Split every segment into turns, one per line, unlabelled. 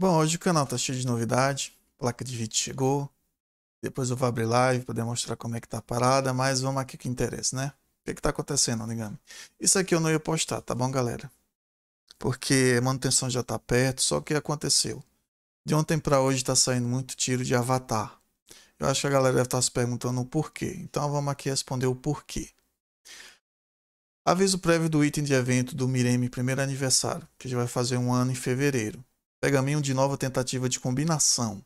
Bom, hoje o canal tá cheio de novidade, placa de vídeo chegou, depois eu vou abrir live para demonstrar como é que tá a parada, mas vamos aqui que interessa, né? O que é que tá acontecendo, Onigami? Isso aqui eu não ia postar, tá bom, galera? Porque a manutenção já tá perto, só que aconteceu. De ontem para hoje tá saindo muito tiro de avatar. Eu acho que a galera deve estar tá se perguntando o porquê, então vamos aqui responder o porquê. Aviso prévio do item de evento do Mireme primeiro aniversário, que já vai fazer um ano em fevereiro pergaminho de nova tentativa de combinação.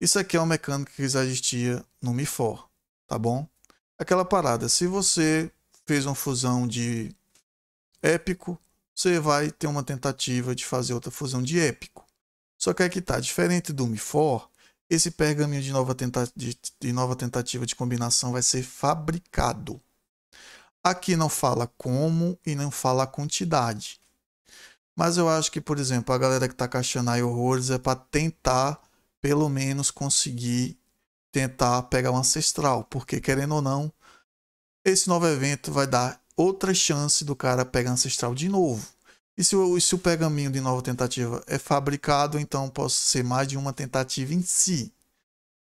Isso aqui é uma mecânica que já existia no MIFOR, tá bom? Aquela parada, se você fez uma fusão de épico, você vai ter uma tentativa de fazer outra fusão de épico. Só que aqui tá, diferente do MIFOR, esse pergaminho de nova, tenta de, de nova tentativa de combinação vai ser fabricado. Aqui não fala como e não fala a quantidade. Mas eu acho que, por exemplo, a galera que tá caixando aí horrores é para tentar, pelo menos, conseguir tentar pegar o um ancestral. Porque, querendo ou não, esse novo evento vai dar outra chance do cara pegar ancestral de novo. E se o, se o pergaminho de nova tentativa é fabricado, então posso ser mais de uma tentativa em si.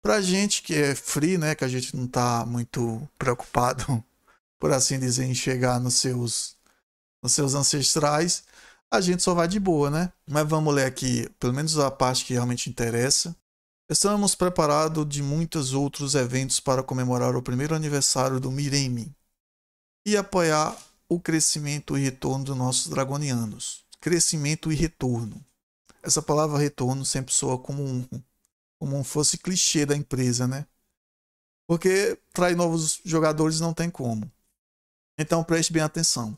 Pra gente que é free, né, que a gente não tá muito preocupado, por assim dizer, em chegar nos seus, nos seus ancestrais, a gente só vai de boa, né? Mas vamos ler aqui, pelo menos a parte que realmente interessa. Estamos preparados de muitos outros eventos para comemorar o primeiro aniversário do Miremi e apoiar o crescimento e retorno dos nossos dragonianos. Crescimento e retorno. Essa palavra retorno sempre soa como um, como um fosse clichê da empresa, né? Porque trair novos jogadores não tem como. Então preste bem atenção.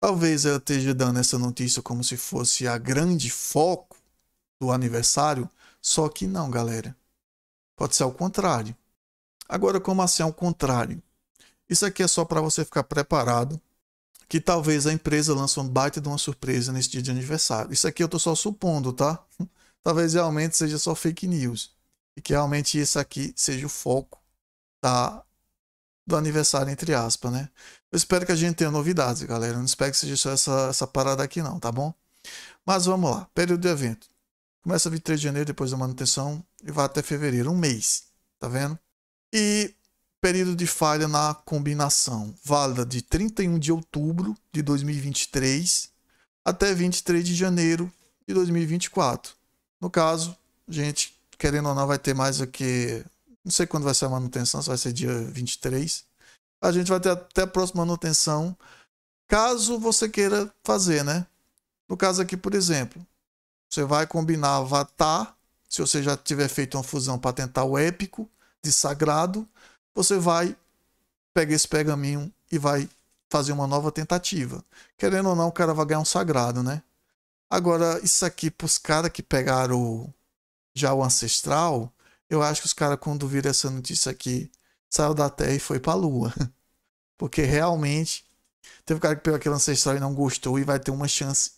Talvez eu esteja dando essa notícia como se fosse a grande foco do aniversário, só que não, galera. Pode ser ao contrário. Agora, como assim ao contrário? Isso aqui é só para você ficar preparado que talvez a empresa lance um baita de uma surpresa nesse dia de aniversário. Isso aqui eu estou só supondo, tá? Talvez realmente seja só fake news. E que realmente isso aqui seja o foco da do aniversário, entre aspas, né? Eu espero que a gente tenha novidades, galera. Eu não espero que seja só essa, essa parada aqui, não, tá bom? Mas vamos lá. Período de evento. Começa 23 de janeiro, depois da manutenção, e vai até fevereiro. Um mês, tá vendo? E período de falha na combinação, válida de 31 de outubro de 2023 até 23 de janeiro de 2024. No caso, gente, querendo ou não, vai ter mais do que não sei quando vai ser a manutenção, se vai ser dia 23. A gente vai ter até a próxima manutenção, caso você queira fazer, né? No caso aqui, por exemplo, você vai combinar Avatar, se você já tiver feito uma fusão para tentar o épico de sagrado, você vai pegar esse pergaminho e vai fazer uma nova tentativa. Querendo ou não, o cara vai ganhar um sagrado, né? Agora, isso aqui, para os caras que pegaram já o ancestral, eu acho que os caras, quando viram essa notícia aqui, saiu da Terra e foi pra Lua. Porque realmente teve um cara que pegou aquele ancestral e não gostou e vai ter uma chance.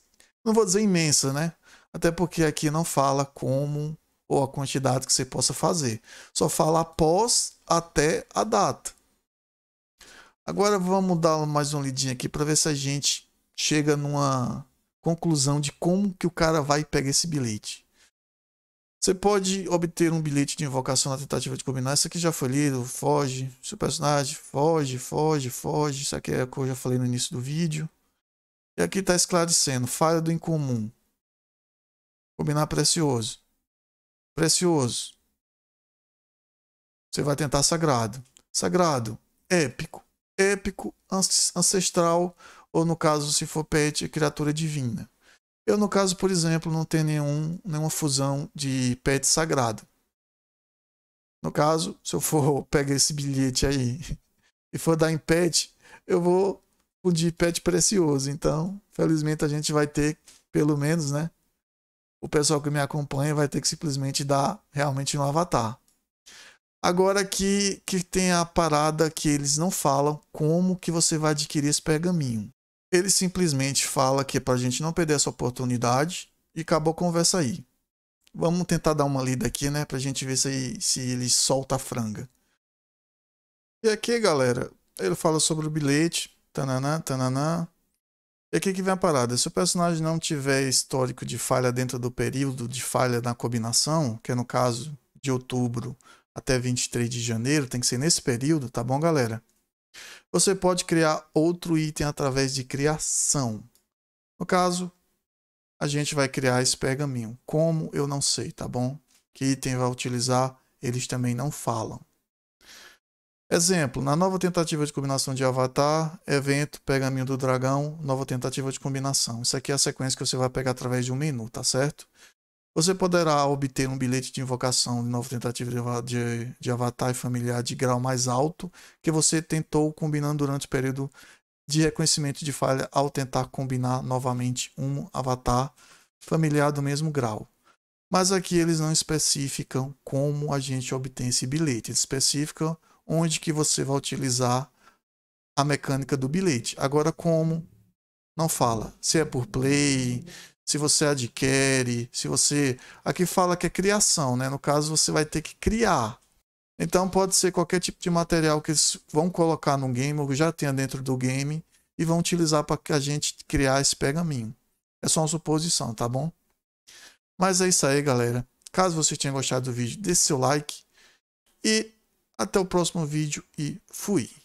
Não vou dizer imensa, né? Até porque aqui não fala como ou a quantidade que você possa fazer. Só fala após até a data. Agora vamos dar mais um lidinha aqui para ver se a gente chega numa conclusão de como que o cara vai pegar esse bilhete. Você pode obter um bilhete de invocação na tentativa de combinar. Isso aqui já foi lido, foge. Seu personagem foge, foge, foge. Isso aqui é o que eu já falei no início do vídeo. E aqui está esclarecendo: falha do incomum. Combinar precioso. Precioso. Você vai tentar sagrado. Sagrado, épico. Épico, ancestral, ou no caso, se for pet, criatura divina. Eu, no caso, por exemplo, não tenho nenhum, nenhuma fusão de pet sagrado. No caso, se eu for pegar esse bilhete aí e for dar em pet, eu vou fundir pet precioso. Então, felizmente, a gente vai ter, pelo menos, né? O pessoal que me acompanha vai ter que simplesmente dar realmente um avatar. Agora que, que tem a parada que eles não falam como que você vai adquirir esse pergaminho. Ele simplesmente fala que é para a gente não perder essa oportunidade e acabou a conversa aí. Vamos tentar dar uma lida aqui, né? para a gente ver se, se ele solta a franga. E aqui, galera, ele fala sobre o bilhete. Tananã, tananã. E aqui que vem a parada. Se o personagem não tiver histórico de falha dentro do período de falha na combinação, que é no caso de outubro até 23 de janeiro, tem que ser nesse período, tá bom, galera? Você pode criar outro item através de criação. No caso, a gente vai criar esse pergaminho. Como, eu não sei, tá bom? Que item vai utilizar, eles também não falam. Exemplo, na nova tentativa de combinação de avatar, evento, pergaminho do dragão, nova tentativa de combinação. Isso aqui é a sequência que você vai pegar através de um menu, tá certo? Você poderá obter um bilhete de invocação de nova tentativa de, de avatar e familiar de grau mais alto que você tentou combinando durante o período de reconhecimento de falha ao tentar combinar novamente um avatar familiar do mesmo grau. Mas aqui eles não especificam como a gente obtém esse bilhete, eles especificam onde que você vai utilizar a mecânica do bilhete. Agora como não fala, se é por play, se você adquire, se você. Aqui fala que é criação, né? No caso, você vai ter que criar. Então, pode ser qualquer tipo de material que eles vão colocar no game ou já tenha dentro do game e vão utilizar para que a gente criar esse pergaminho. É só uma suposição, tá bom? Mas é isso aí, galera. Caso você tenha gostado do vídeo, deixe seu like e até o próximo vídeo e fui!